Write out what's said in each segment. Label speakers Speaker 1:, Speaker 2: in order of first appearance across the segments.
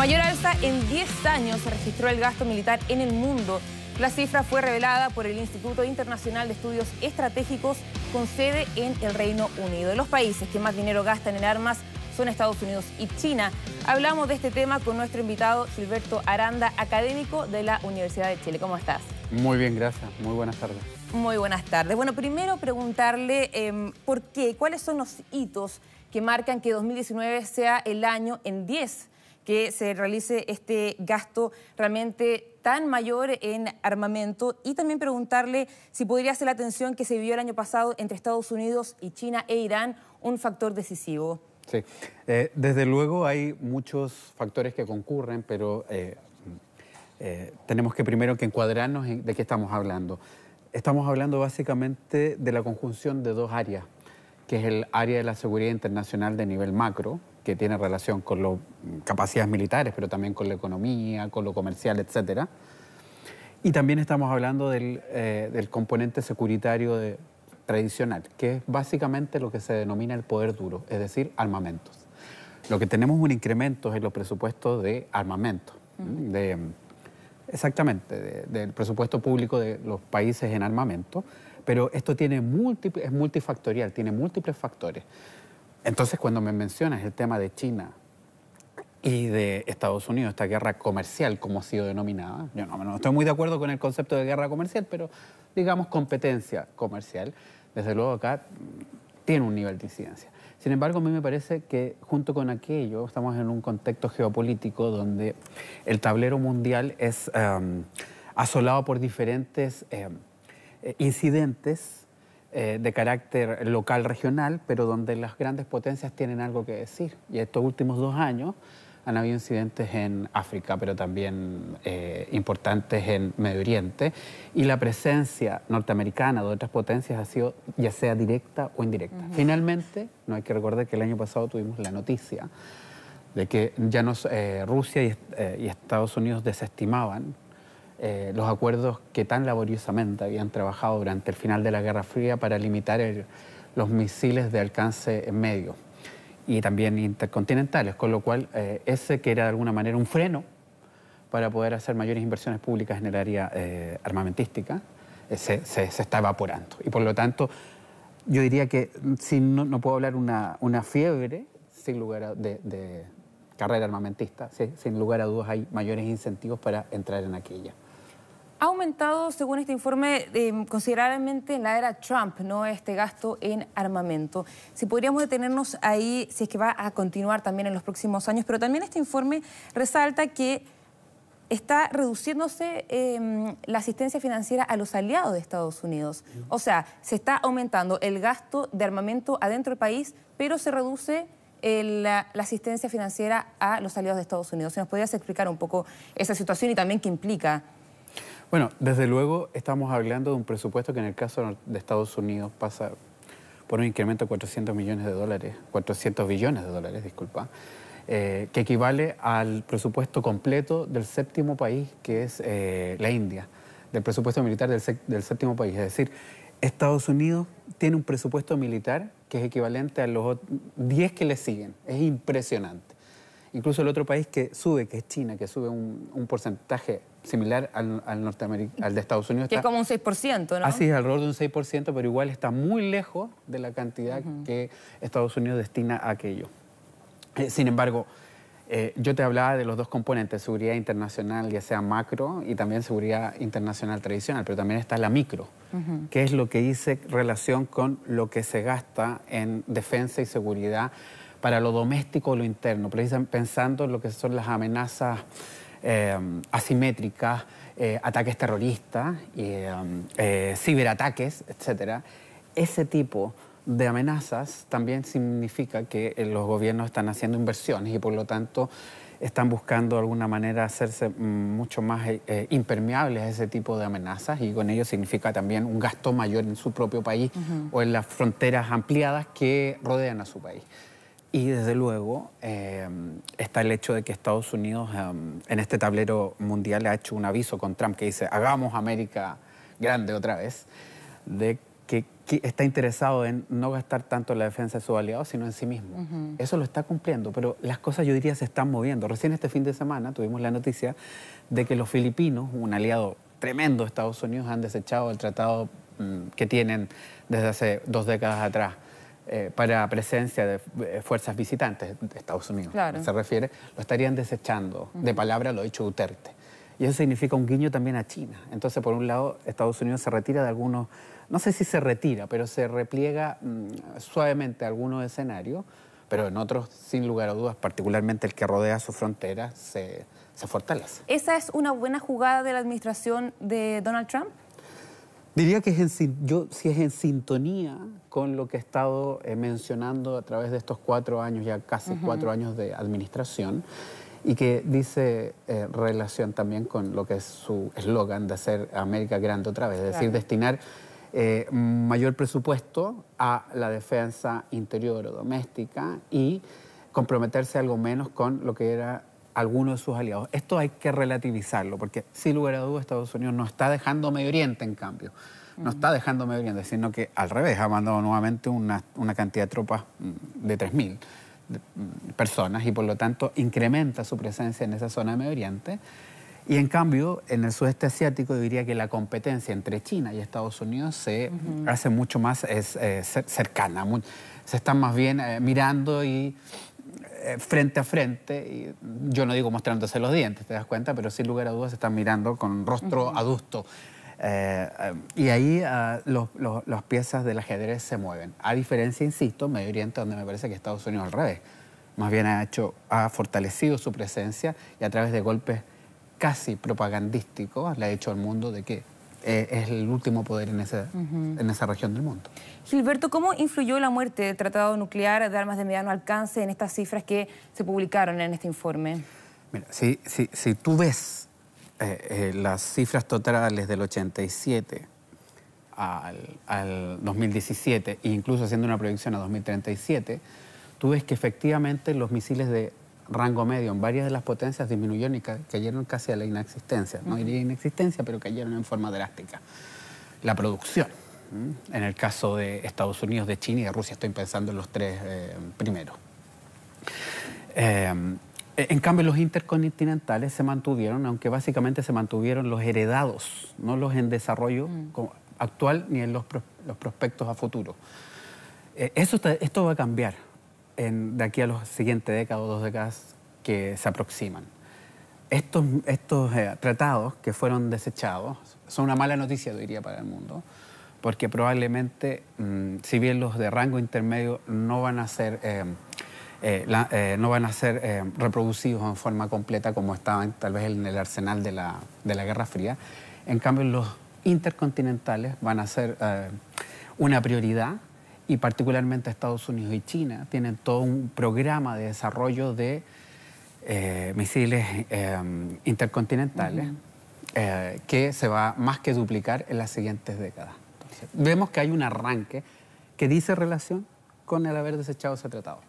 Speaker 1: mayor alza en 10 años se registró el gasto militar en el mundo. La cifra fue revelada por el Instituto Internacional de Estudios Estratégicos con sede en el Reino Unido. Los países que más dinero gastan en armas son Estados Unidos y China. Hablamos de este tema con nuestro invitado Gilberto Aranda, académico de la Universidad de Chile. ¿Cómo estás?
Speaker 2: Muy bien, gracias. Muy buenas tardes.
Speaker 1: Muy buenas tardes. Bueno, primero preguntarle em, por qué, cuáles son los hitos que marcan que 2019 sea el año en 10 que se realice este gasto realmente tan mayor en armamento y también preguntarle si podría ser la tensión que se vivió el año pasado entre Estados Unidos y China e Irán un factor decisivo.
Speaker 2: Sí, eh, desde luego hay muchos factores que concurren, pero eh, eh, tenemos que primero que encuadrarnos de qué estamos hablando. Estamos hablando básicamente de la conjunción de dos áreas, que es el área de la seguridad internacional de nivel macro, que tiene relación con las capacidades militares, pero también con la economía, con lo comercial, etc. Y también estamos hablando eh, del, componente securitario de, tradicional, que es básicamente lo que se denomina el poder duro, es decir, armamentos. Lo que tenemos un incremento es en los presupuestos de armamento, de, exactamente, del presupuesto público de los países en armamento, pero esto tiene múltiples, es multifactorial, tiene múltiples factores. Entonces, cuando me mencionas el tema de China y de Estados Unidos, esta guerra comercial, como ha sido denominada, yo no, estoy muy de acuerdo con el concepto de guerra comercial, pero digamos competencia comercial, desde luego acá tiene un nivel de incidencia. Sin embargo, a mí me parece que junto con aquello estamos en un contexto geopolítico donde el tablero mundial es em, asolado por diferentes em, eh, incidentes eh, de carácter local regional, pero donde las grandes potencias tienen algo que decir. Y estos últimos dos años han habido incidentes en África, pero también eh, importantes en Medio Oriente, y la presencia norteamericana de otras potencias ha sido ya sea directa o indirecta. Finalmente, no hay que recordar que el año pasado tuvimos la noticia de que ya no eh, Rusia y Estados Unidos desestimaban eh, los acuerdos que tan laboriosamente habían trabajado durante el final de la Guerra Fría para limitar los misiles de alcance medio y también intercontinentales, con lo cual eh, ese que era de alguna manera un freno para poder hacer mayores inversiones públicas en el área eh, armamentística, se, está evaporando. Y por lo tanto, yo diría que mm, si no, puedo hablar una, una fiebre, sin lugar de, carrera armamentista, sin lugar a dudas hay mayores incentivos para entrar en aquella.
Speaker 1: Ha aumentado, según este informe, eh, considerablemente en la era Trump, ¿no? Este gasto en armamento. Si podríamos detenernos ahí, si es que va a continuar también en los próximos años, pero también este informe resalta que está reduciéndose em, la asistencia financiera a los aliados de Estados Unidos. O sea, se está aumentando el gasto de armamento adentro del país, pero se reduce eh, la, asistencia financiera a los aliados de Estados Unidos. Si nos podrías explicar un poco esa situación y también qué implica
Speaker 2: bueno, desde luego estamos hablando de un presupuesto que en el caso de Estados Unidos pasa por un incremento de 400 millones de dólares, 400 billones de dólares, disculpa, eh, que equivale al presupuesto completo del séptimo país, que es eh, la India, del presupuesto militar del, del séptimo país. Es decir, Estados Unidos tiene un presupuesto militar que es equivalente a los 10 que le siguen. Es impresionante. Incluso el otro país que sube, que es China, que sube un, porcentaje similar al, de Estados Unidos. Que es como un
Speaker 1: 6%, ¿no? Así es,
Speaker 2: alrededor de un 6%, pero igual está muy lejos de la cantidad que Estados Unidos destina a aquello. Eh, sin embargo, eh, yo te hablaba de los dos componentes, seguridad internacional, ya sea macro, y también seguridad internacional tradicional, pero también está la micro, que es lo que hice relación con lo que se gasta en defensa y seguridad para lo doméstico o lo interno, precisamente pensando en lo que son las amenazas em, asimétricas, eh, ataques terroristas, em, eh, ciberataques, etc. Ese tipo de amenazas también significa que eh, los gobiernos están haciendo inversiones y por lo tanto están buscando de alguna manera hacerse mm, mucho más impermeables a ese tipo de amenazas y con ello significa también un gasto mayor en su propio país o en las fronteras ampliadas que rodean a su país. Y desde luego em, está el hecho de que Estados Unidos em, en este tablero mundial ha hecho un aviso con Trump que dice, hagamos América grande otra vez, de que, está interesado en no gastar tanto en la defensa de sus aliados, sino en sí mismo. Eso lo está cumpliendo, pero las cosas yo diría se están moviendo. Recién este fin de semana tuvimos la noticia de que los filipinos, un aliado tremendo de Estados Unidos, han desechado el tratado mm, que tienen desde hace dos décadas atrás eh, para presencia de eh, fuerzas visitantes de Estados Unidos, se refiere, lo estarían desechando. De palabra lo ha dicho Duterte. Y eso significa un guiño también a China. Entonces, por un lado, Estados Unidos se retira de algunos, no sé si se retira, pero se repliega mm, suavemente a algunos escenarios, pero en otros, sin lugar a dudas, particularmente el que rodea su frontera, se fortalece.
Speaker 1: ¿Esa es una buena jugada de la administración de Donald Trump?
Speaker 2: Diría que es en, yo, si es en sintonía con lo que he estado eh, mencionando a través de estos cuatro años, ya casi cuatro años de administración, y que dice eh, relación también con lo que es su eslogan de hacer América grande otra vez, es decir, destinar eh, mayor presupuesto a la defensa interior o doméstica y comprometerse algo menos con lo que era ...alguno de sus aliados. Esto hay que relativizarlo, porque sin lugar a dudas Estados Unidos no está dejando Medio Oriente, en cambio. No está dejando Medio Oriente, sino que al revés, ha mandado nuevamente una, una cantidad de tropas mm, de 3.000 mm, personas y por lo tanto incrementa su presencia en esa zona de Medio Oriente. Y en cambio, en el sudeste asiático diría que la competencia entre China y Estados Unidos se hace mucho más eh, cercana, se están más bien eh, mirando y eh, frente a frente, y yo no digo mostrándose los dientes, te das cuenta, pero sin lugar a dudas están mirando con rostro adusto. Eh, eh, y ahí ah, las piezas del ajedrez se mueven. A diferencia, insisto, Medio Oriente, donde me parece que Estados Unidos al revés. Más bien ha, hecho, ha fortalecido su presencia y a través de golpes casi propagandísticos le ha hecho al mundo de que eh, es el último poder en,
Speaker 1: en
Speaker 2: esa región del mundo.
Speaker 1: Gilberto, ¿cómo influyó la muerte del tratado nuclear de armas de mediano alcance en estas cifras que se publicaron en este informe?
Speaker 2: Mira, si, tú ves eh, eh, las cifras totales del 87 al, 2017, incluso haciendo una proyección a 2037, tú ves que efectivamente los misiles de rango medio en varias de las potencias disminuyeron y cayeron casi a la inexistencia. No diría inexistencia, pero cayeron en forma drástica. La producción. En el caso de Estados Unidos, de China y de Rusia, estoy pensando en los tres eh, primeros. Em, e-, en cambio, los intercontinentales se mantuvieron, aunque básicamente se mantuvieron los heredados, no los en desarrollo actual ni en los, los prospectos a futuro. E-, eso, esto va a cambiar de aquí a los siguientes décadas o dos décadas que se aproximan. Estos, estos eh, tratados que fueron desechados son una mala noticia, diría, para el mundo, porque probablemente, mm, si bien los de rango intermedio no van a ser, eh, eh, no van a ser reproducidos en forma completa como estaban tal vez en el arsenal de la, de la Guerra Fría, en cambio los intercontinentales van a ser una prioridad y particularmente Estados Unidos y China tienen todo un programa de desarrollo de eh, misiles em, intercontinentales eh, que se va más que duplicar en las siguientes décadas. vemos que hay un arranque que dice relación con el haber desechado ese tratado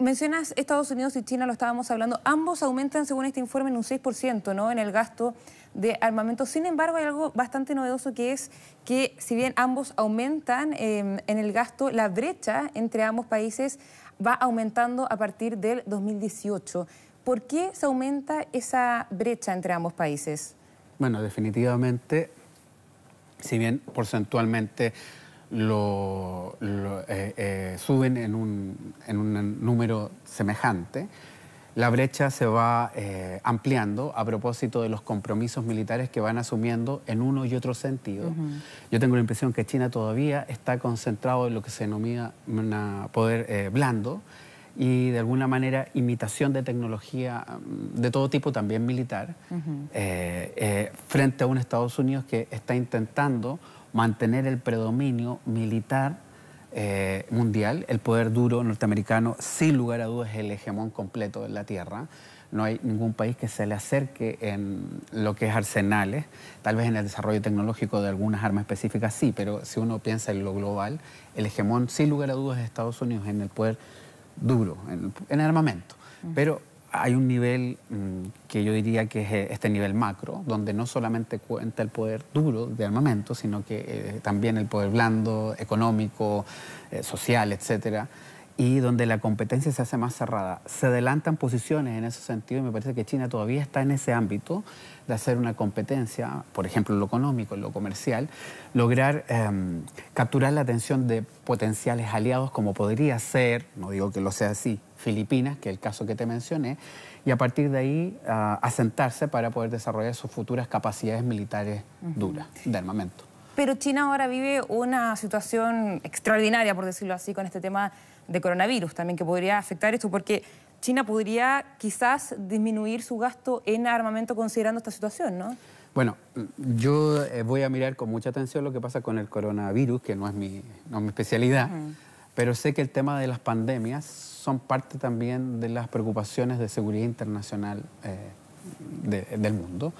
Speaker 1: mencionas Estados Unidos y China, lo estábamos hablando, ambos aumentan según este informe en un 6%, ¿no? En el gasto de armamento. Sin embargo, hay algo bastante novedoso que es que si bien ambos aumentan em, en el gasto, la brecha entre ambos países va aumentando a partir del 2018. ¿Por qué se aumenta esa brecha entre ambos países?
Speaker 2: Bueno, definitivamente, si bien porcentualmente lo, eh, eh, suben en un, número semejante, la brecha se va eh, ampliando a propósito de los compromisos militares que van asumiendo en uno y otro sentido. Yo tengo la impresión que China todavía está concentrado en lo que se denomina poder blando y de alguna manera imitación de tecnología mm, de todo tipo, también militar, frente a un Estados Unidos que está intentando mantener el predominio militar eh, mundial. El poder duro norteamericano, sin lugar a dudas, es el hegemón completo de la Tierra. No hay ningún país que se le acerque en lo que es arsenales, tal vez en el desarrollo tecnológico de algunas armas específicas sí, pero si uno piensa en lo global, el hegemón sin lugar a dudas es Estados Unidos en el poder duro, en, armamento hay un nivel mm, que yo diría que es eh, este nivel macro, donde no solamente cuenta el poder duro de armamento, sino que eh, también el poder blando, económico, eh, social, etcétera, y donde la competencia se hace más cerrada. Se adelantan posiciones en ese sentido y me parece que China todavía está en ese ámbito de hacer una competencia, por ejemplo, en lo económico, en lo comercial, lograr em, capturar la atención de potenciales aliados como podría ser, no digo que lo sea así, Filipinas, que es el caso que te mencioné, y a partir de ahí ah, asentarse para poder desarrollar sus futuras capacidades militares duras de armamento.
Speaker 1: Pero China ahora vive una situación extraordinaria, por decirlo así, con este tema de coronavirus también, que podría afectar esto, porque China podría quizás disminuir su gasto en armamento considerando esta situación, ¿no?
Speaker 2: Bueno, yo eh, voy a mirar con mucha atención lo que pasa con el coronavirus, que no es mi, no mi especialidad. Pero sé que el tema de las pandemias son parte también de las preocupaciones de seguridad internacional eh, del mundo.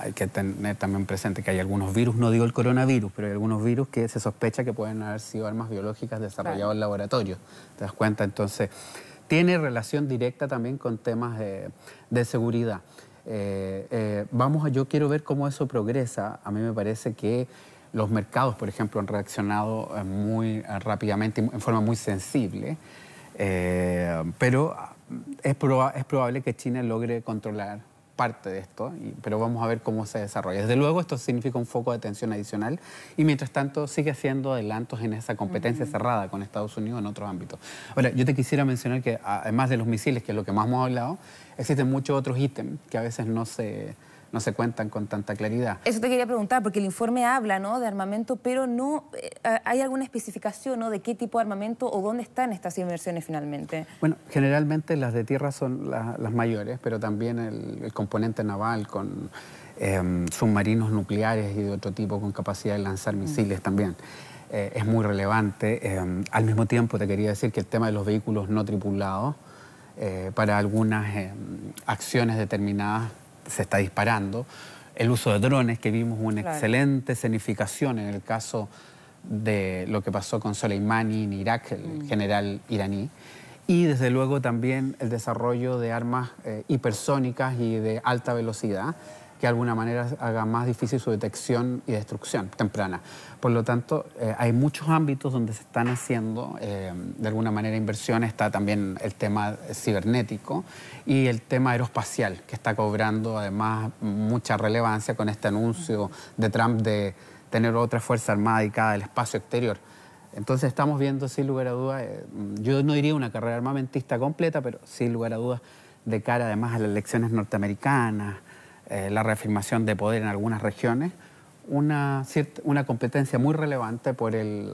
Speaker 2: Hay que tener también presente que hay algunos virus, no digo el coronavirus, pero hay algunos virus que se sospecha que pueden haber sido armas biológicas desarrolladas en laboratorio. ¿Te das cuenta? Entonces, tiene relación directa también con temas de seguridad. Eh, eh, vamos a, yo quiero ver cómo eso progresa. A mí me parece que los mercados, por ejemplo, han reaccionado eh, muy eh, rápidamente, en forma muy sensible, eh, pero ah, es, es, probable que China logre controlar parte de esto, pero vamos a ver cómo se desarrolla. Desde luego esto significa un foco de tensión adicional y mientras tanto sigue haciendo adelantos en esa competencia cerrada con Estados Unidos en otros ámbitos. Ahora, yo te quisiera mencionar que además de los misiles, que es lo que más hemos hablado, existen muchos otros ítems que a veces no se no se cuentan con tanta claridad.
Speaker 1: Eso te quería preguntar, porque el informe habla ¿no? de armamento, pero no eh, hay alguna especificación de qué tipo de armamento o dónde están estas inversiones finalmente.
Speaker 2: Bueno, generalmente las de tierra son las mayores, pero también el, componente naval con em, submarinos nucleares y de otro tipo con capacidad de lanzar mm. misiles también. Eh, es muy relevante. Em, al mismo tiempo te quería decir que el tema de los vehículos no tripulados eh, para algunas em, acciones determinadas se está disparando. El uso de drones, que vimos una excelente escenificación en el caso de lo que pasó con Soleimani en Irak, el mm. general iraní. Y desde luego también el desarrollo de armas eh, hipersónicas y de alta velocidad que de alguna manera haga más difícil su detección y destrucción temprana. Por lo tanto, eh, hay muchos ámbitos donde se están haciendo eh, de alguna manera inversiones. Está también el tema cibernético y el tema aeroespacial, que está cobrando además mucha relevancia con este anuncio de Trump de tener otra fuerza armada dedicada al espacio exterior. Entonces estamos viendo, sin lugar a dudas, eh, yo no diría una carrera armamentista completa, pero sin lugar a dudas, de cara además a las elecciones norteamericanas, eh, la reafirmación de poder en algunas regiones, una, una competencia muy relevante por el,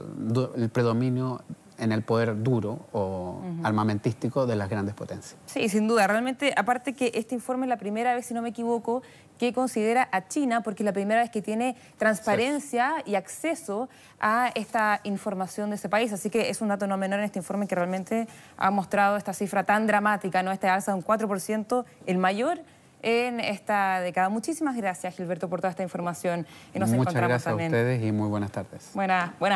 Speaker 2: predominio en el poder duro o armamentístico de las grandes potencias.
Speaker 1: Sí, sin duda. Realmente, aparte que este informe es la primera vez, si no me equivoco, que considera a China, porque es la primera vez que tiene transparencia y acceso a esta información de ese país. Así que es un dato no menor en este informe que realmente ha mostrado esta cifra tan dramática, ¿no? Este alza de un 4%, el mayor en esta década. Muchísimas gracias, Gilberto, por toda esta información. Y nos Muchas encontramos gracias a ustedes
Speaker 2: y muy buenas tardes.
Speaker 1: Buenas, buenas